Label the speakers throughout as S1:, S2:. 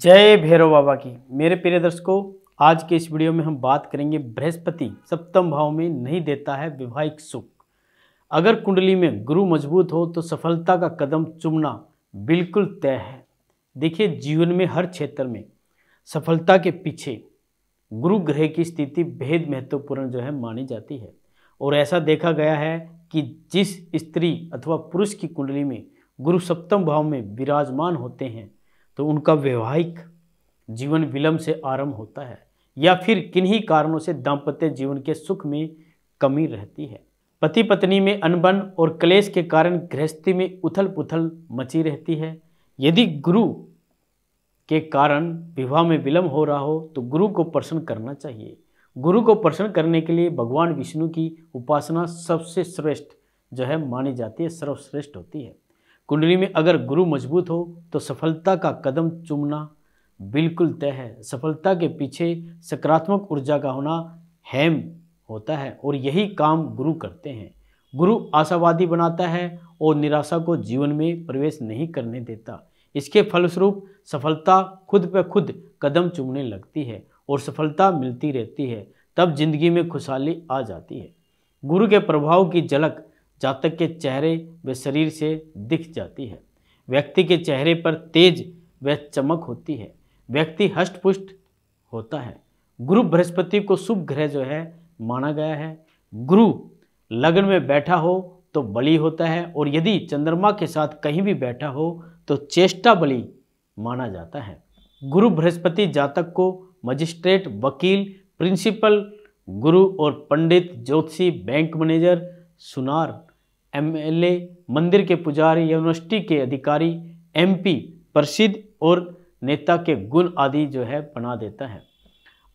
S1: जय भैरव बाबा की मेरे प्रिय दर्शकों आज के इस वीडियो में हम बात करेंगे बृहस्पति सप्तम भाव में नहीं देता है विवाहिक सुख अगर कुंडली में गुरु मजबूत हो तो सफलता का कदम चुमना बिल्कुल तय है देखिए जीवन में हर क्षेत्र में सफलता के पीछे गुरु ग्रह की स्थिति बेहद महत्वपूर्ण जो है मानी जाती है और ऐसा देखा गया है कि जिस स्त्री अथवा पुरुष की कुंडली में गुरु सप्तम भाव में विराजमान होते हैं तो उनका वैवाहिक जीवन विलम्ब से आरंभ होता है या फिर किन्हीं कारणों से दाम्पत्य जीवन के सुख में कमी रहती है पति पत्नी में अनबन और क्लेश के कारण गृहस्थी में उथल पुथल मची रहती है यदि गुरु के कारण विवाह में विलम्ब हो रहा हो तो गुरु को प्रसन्न करना चाहिए गुरु को प्रसन्न करने के लिए भगवान विष्णु की उपासना सबसे श्रेष्ठ जो है मानी जाती है सर्वश्रेष्ठ होती है कुंडली में अगर गुरु मजबूत हो तो सफलता का कदम चुमना बिल्कुल तय है सफलता के पीछे सकारात्मक ऊर्जा का होना हैम होता है और यही काम गुरु करते हैं गुरु आशावादी बनाता है और निराशा को जीवन में प्रवेश नहीं करने देता इसके फलस्वरूप सफलता खुद पर खुद कदम चुमने लगती है और सफलता मिलती रहती है तब जिंदगी में खुशहाली आ जाती है गुरु के प्रभाव की झलक जातक के चेहरे व शरीर से दिख जाती है व्यक्ति के चेहरे पर तेज व चमक होती है व्यक्ति हष्टपुष्ट होता है गुरु बृहस्पति को शुभ ग्रह जो है माना गया है गुरु लगन में बैठा हो तो बलि होता है और यदि चंद्रमा के साथ कहीं भी बैठा हो तो चेष्टा बलि माना जाता है गुरु बृहस्पति जातक को मजिस्ट्रेट वकील प्रिंसिपल गुरु और पंडित ज्योतिषी बैंक मैनेजर सुनार एमएलए, मंदिर के पुजारी यूनिवर्सिटी के अधिकारी एमपी, प्रसिद्ध और नेता के गुण आदि जो है बना देता है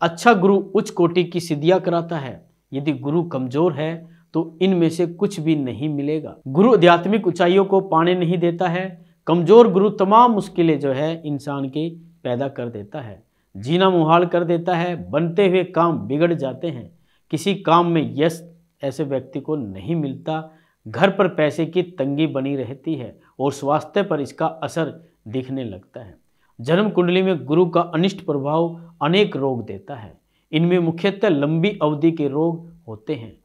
S1: अच्छा गुरु उच्च कोटि की सिद्धियाँ कराता है यदि गुरु कमजोर है तो इनमें से कुछ भी नहीं मिलेगा गुरु आध्यात्मिक ऊंचाइयों को पाने नहीं देता है कमजोर गुरु तमाम मुश्किलें जो है इंसान के पैदा कर देता है जीना मुहाल कर देता है बनते हुए काम बिगड़ जाते हैं किसी काम में यश ऐसे व्यक्ति को नहीं मिलता घर पर पैसे की तंगी बनी रहती है और स्वास्थ्य पर इसका असर दिखने लगता है जन्म कुंडली में गुरु का अनिष्ट प्रभाव अनेक रोग देता है इनमें मुख्यतः लंबी अवधि के रोग होते हैं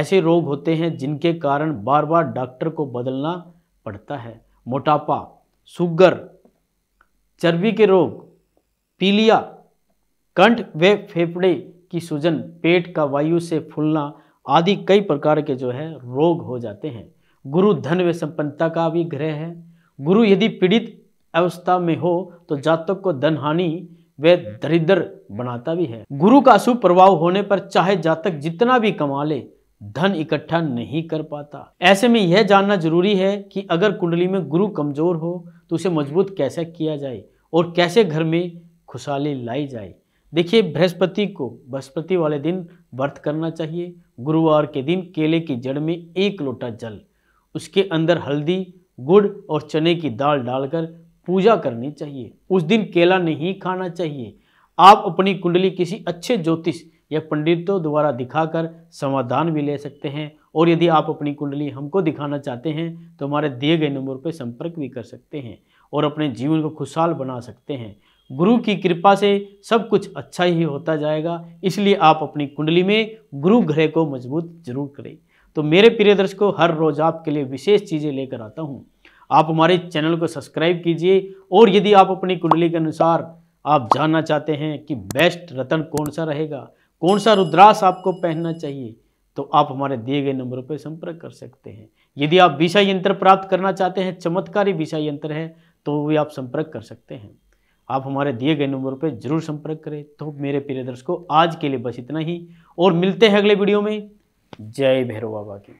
S1: ऐसे रोग होते हैं जिनके कारण बार बार डॉक्टर को बदलना पड़ता है मोटापा शुगर चर्बी के रोग पीलिया कंठ व फेफड़े की सूजन पेट का वायु से फूलना आदि कई प्रकार के जो है रोग हो जाते हैं गुरु धन व संपन्नता का भी ग्रह है गुरु यदि पीड़ित अवस्था में हो तो जातक को धन हानि व दरिद्र बनाता भी है गुरु का शुभ प्रभाव होने पर चाहे जातक जितना भी कमा ले धन इकट्ठा नहीं कर पाता ऐसे में यह जानना जरूरी है कि अगर कुंडली में गुरु कमजोर हो तो उसे मजबूत कैसे किया जाए और कैसे घर में खुशहाली लाई जाए देखिए बृहस्पति को बृहस्पति वाले दिन व्रत करना चाहिए गुरुवार के दिन केले की जड़ में एक लोटा जल उसके अंदर हल्दी गुड़ और चने की दाल डालकर पूजा करनी चाहिए उस दिन केला नहीं खाना चाहिए आप अपनी कुंडली किसी अच्छे ज्योतिष या पंडितों द्वारा दिखाकर समाधान भी ले सकते हैं और यदि आप अपनी कुंडली हमको दिखाना चाहते हैं तो हमारे दिए गए नंबर पर संपर्क भी कर सकते हैं और अपने जीवन को खुशहाल बना सकते हैं गुरु की कृपा से सब कुछ अच्छा ही होता जाएगा इसलिए आप अपनी कुंडली में गुरु ग्रह को मजबूत जरूर करें तो मेरे प्रिय दर्शकों हर रोज़ आपके लिए विशेष चीज़ें लेकर आता हूँ आप हमारे चैनल को सब्सक्राइब कीजिए और यदि आप अपनी कुंडली के अनुसार आप जानना चाहते हैं कि बेस्ट रतन कौन सा रहेगा कौन सा रुद्रास आपको पहनना चाहिए तो आप हमारे दिए गए नंबरों पर संपर्क कर सकते हैं यदि आप विषय यंत्र प्राप्त करना चाहते हैं चमत्कारी विषय यंत्र है तो वे आप संपर्क कर सकते हैं आप हमारे दिए गए नंबर पर जरूर संपर्क करें तो मेरे प्रिय दर्शकों आज के लिए बस इतना ही और मिलते हैं अगले वीडियो में जय भैरव बाबा की